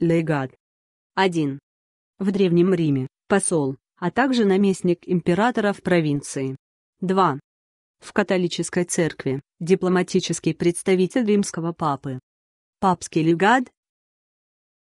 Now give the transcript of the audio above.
легат. 1. В Древнем Риме – посол, а также наместник императора в провинции. 2. В католической церкви – дипломатический представитель римского папы. Папский легат